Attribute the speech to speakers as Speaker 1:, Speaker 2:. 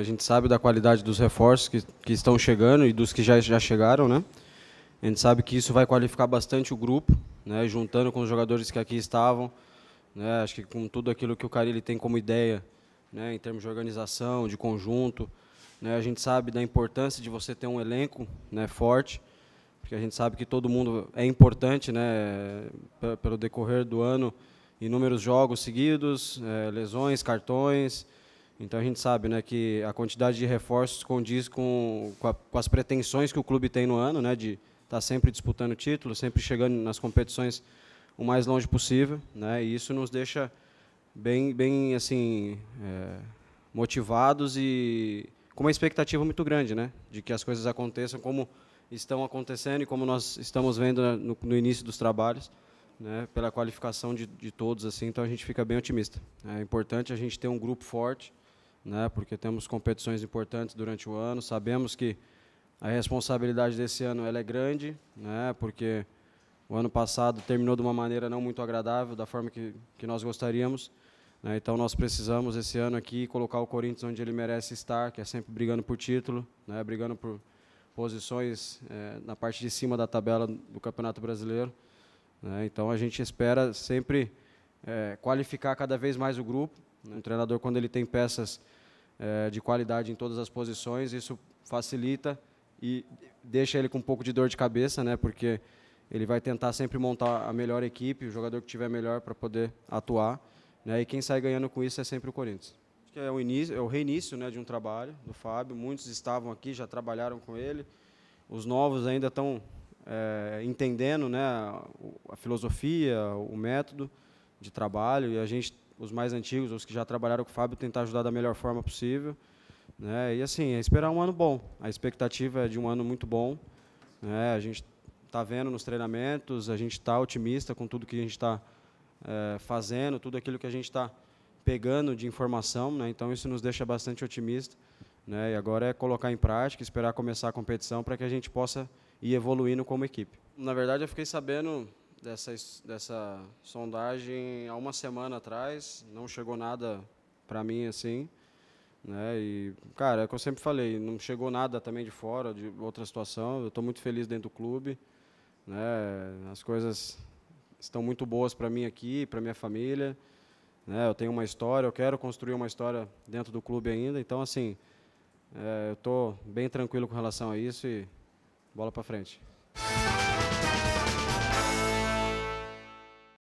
Speaker 1: A gente sabe da qualidade dos reforços que, que estão chegando e dos que já, já chegaram, né? A gente sabe que isso vai qualificar bastante o grupo, né? Juntando com os jogadores que aqui estavam, né? Acho que com tudo aquilo que o Carille tem como ideia, né? Em termos de organização, de conjunto, né? A gente sabe da importância de você ter um elenco, né? Forte, porque a gente sabe que todo mundo é importante, né? Pelo decorrer do ano, inúmeros jogos seguidos, é, lesões, cartões então a gente sabe né, que a quantidade de reforços condiz com, com, a, com as pretensões que o clube tem no ano, né, de estar tá sempre disputando título, sempre chegando nas competições o mais longe possível. Né, e isso nos deixa bem, bem assim, é, motivados e com uma expectativa muito grande né, de que as coisas aconteçam como estão acontecendo e como nós estamos vendo né, no, no início dos trabalhos. Né, pela qualificação de, de todos assim, então a gente fica bem otimista. É importante a gente ter um grupo forte, né, porque temos competições importantes durante o ano. Sabemos que a responsabilidade desse ano ela é grande, né, porque o ano passado terminou de uma maneira não muito agradável, da forma que, que nós gostaríamos. Né, então nós precisamos esse ano aqui colocar o Corinthians onde ele merece estar, que é sempre brigando por título, né, brigando por posições é, na parte de cima da tabela do Campeonato Brasileiro. Né, então a gente espera sempre é, qualificar cada vez mais o grupo né? Um treinador, quando ele tem peças é, de qualidade em todas as posições, isso facilita e deixa ele com um pouco de dor de cabeça, né? Porque ele vai tentar sempre montar a melhor equipe, o jogador que tiver melhor para poder atuar, né? E quem sai ganhando com isso é sempre o Corinthians. Acho que é o início, é o reinício, né, de um trabalho do Fábio. Muitos estavam aqui, já trabalharam com ele. Os novos ainda estão é, eh, entendendo, né, a filosofia, o método de trabalho e a gente os mais antigos, os que já trabalharam com o Fábio, tentar ajudar da melhor forma possível. Né? E assim, é esperar um ano bom. A expectativa é de um ano muito bom. Né? A gente está vendo nos treinamentos, a gente está otimista com tudo que a gente está é, fazendo, tudo aquilo que a gente está pegando de informação. Né? Então, isso nos deixa bastante otimista. Né? E agora é colocar em prática, esperar começar a competição para que a gente possa ir evoluindo como equipe. Na verdade, eu fiquei sabendo dessa, dessa sondagem há uma semana atrás, não chegou nada para mim assim. Né? E, cara, é o que eu sempre falei, não chegou nada também de fora, de outra situação. Eu estou muito feliz dentro do clube. Né? As coisas estão muito boas para mim aqui, para minha família. Né? Eu tenho uma história, eu quero construir uma história dentro do clube ainda. Então, assim, é, eu estou bem tranquilo com relação a isso e bola para frente.